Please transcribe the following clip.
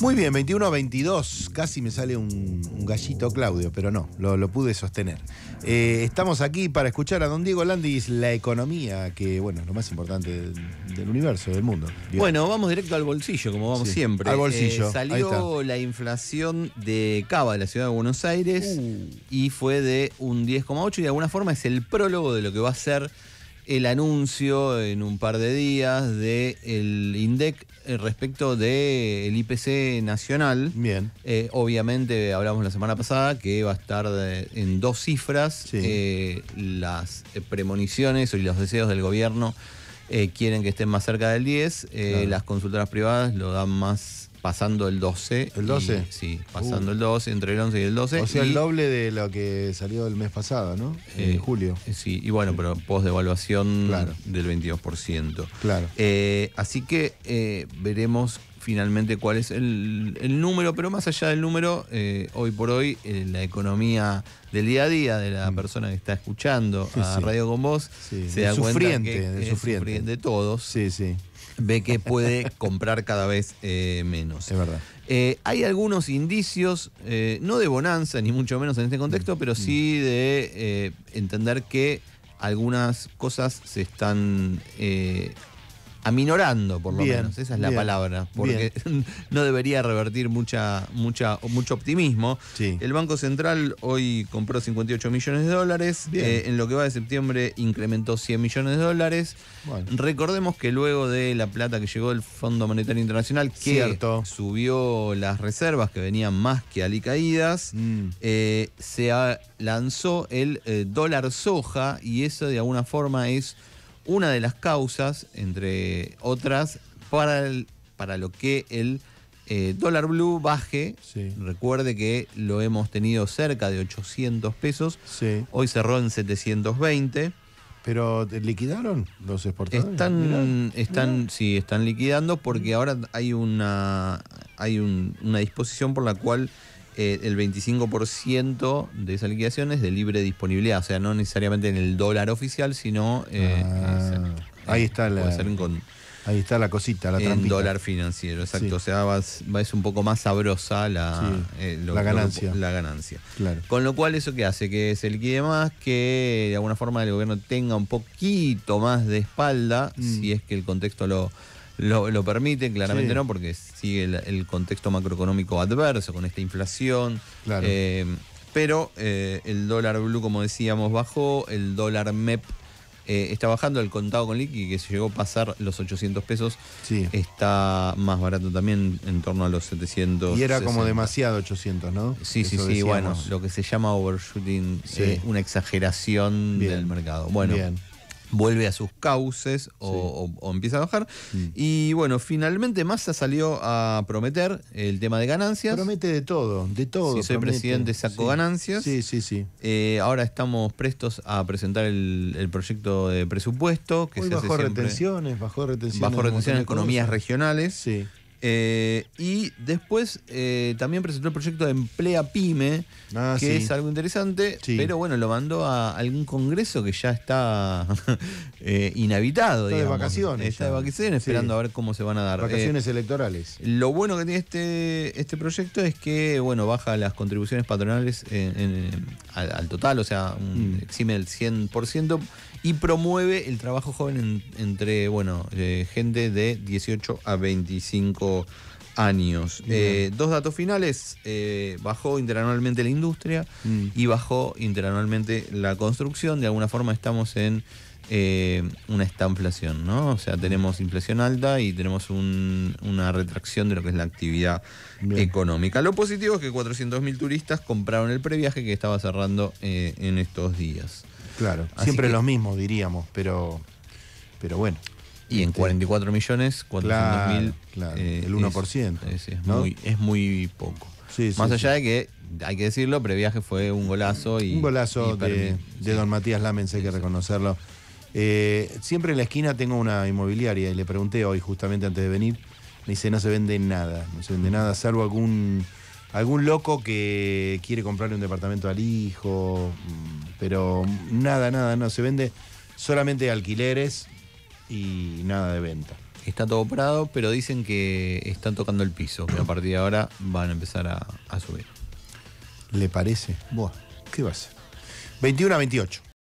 Muy bien, 21 a 22, casi me sale un, gallito Claudio, pero no, lo, pude sostener. Eh, estamos aquí para escuchar a don Diego Landis la economía, que bueno, es lo más importante del, universo, del mundo. Bueno, vamos directo al bolsillo, como vamos siempre. al bolsillo, eh, salió la inflación de Cava, de la ciudad de Buenos Aires, uh. y fue de un 10,8 y de alguna forma es el prólogo de lo que va a ser el anuncio en un par de días del el INDEC eh, respecto del IPC nacional. Bien. Eh, obviamente hablamos la semana pasada que va a estar en dos cifras. Eh, las premoniciones y los deseos del gobierno quieren que estén más cerca del 10. Las consultoras privadas lo dan más pasando el 12. ¿El 12? sí, uh. pasando el 12, entre el 11 y el 12. O sea, el doble de lo que salió el mes pasado, ¿no? Eh, en julio. Eh, sí, y bueno, pero post devaluación del 22%. Claro. Eh, así que veremos finalmente cuál es el, número, pero más allá del número, eh, hoy por hoy eh, la economía del día a día de la mm. persona que está escuchando a Radio con Vos se de da de de todos. Ve que puede comprar cada vez eh, menos. Es verdad. hay algunos indicios, no de bonanza, ni mucho menos en este contexto, mm, pero mm. sí de entender que algunas cosas se están aminorando, por lo menos. Esa es la palabra, porque no debería revertir mucha, mucha, mucho optimismo. El Banco Central hoy compró 58 millones de dólares. Eh, en lo que va de septiembre incrementó 100 millones de dólares. Recordemos que luego de la plata que llegó del Fondo Monetario Internacional, que Cierto. subió las reservas que venían más que alicaídas, mm. eh, se lanzó el eh, dólar soja y eso de alguna forma es una de las causas, entre otras, para, para lo que el eh, dólar blue baje. Recuerde que lo hemos tenido cerca de 800 pesos. Hoy cerró en 720. ¿Pero liquidaron los exportadores? Están, están, Sí, están liquidando porque ahora hay una, hay una disposición por la cual eh, el 25% de esa liquidación es de libre disponibilidad, o sea, no necesariamente en el dólar oficial, sino... Eh, ah, ahí está la... Ahí está la cosita, la trampita. En dólar financiero, exacto. O sea, va, es un poco más sabrosa la, eh, la ganancia. Claro. Con lo cual, ¿eso qué hace? Que se liquide más, que de alguna forma el gobierno tenga un poquito más de espalda, mm. si es que el contexto lo, lo, lo permite, claramente no, porque sigue el, contexto macroeconómico adverso con esta inflación. Claro. Eh, pero eh, el dólar blue, como decíamos, bajó, el dólar MEP eh, está bajando, el contado con liqui, que se llegó a pasar los 800 pesos, está más barato también, en torno a los 700. Y era como demasiado 800, ¿no? Sí, sí, sí, bueno, lo que se llama overshooting, una exageración del mercado. Bueno. Bien vuelve a sus cauces o, empieza a bajar. Mm. Y bueno, finalmente Massa salió a prometer el tema de ganancias. Promete de todo, de todo. Si soy presidente, saco ganancias. Sí, sí, sí. Eh, ahora estamos prestos a presentar el, proyecto de presupuesto. Que Hoy bajó retenciones, bajó retenciones. Bajó retenciones en economías regionales. Sí. Eh, y después eh, también presentó el proyecto de Emplea Pyme, ah, que es algo interesante, pero bueno, lo mandó a algún congreso que ya está eh, inhabitado. Está de vacaciones. Está de vacaciones, esperando a ver cómo se van a dar. Vacaciones electorales. Lo bueno que tiene este, este proyecto es que, bueno, baja las contribuciones patronales en, al, total, o sea, mm. exime el 100% y promueve el trabajo joven entre, bueno, eh, gente de 18 a 25 años. Eh, dos datos finales, eh, bajó interanualmente la industria mm. y bajó interanualmente la construcción, de alguna forma estamos en eh, una estanflación, ¿no? O sea, tenemos inflación alta y tenemos una retracción de lo que es la actividad económica. Lo positivo es que 400.000 turistas compraron el previaje que estaba cerrando eh, en estos días. Claro, siempre los mismos diríamos, pero, pero bueno. Y en 44 este, millones, 400.000. Eh, el 1%. Es, muy, poco. Más allá de que, hay que decirlo, Previaje fue un golazo. Y, un golazo de, Don Matías Lamens, hay que reconocerlo. Eh, siempre en la esquina tengo una inmobiliaria y le pregunté hoy, justamente antes de venir, me dice, no se vende nada, no se vende nada, salvo algún, algún loco que quiere comprarle un departamento al hijo, mm, pero nada, nada, no se vende, solamente alquileres y nada de venta. Está todo parado, pero dicen que están tocando el piso, que a partir de ahora van a empezar a, subir. ¿Le parece? ¿qué va a ser? 21 a 28.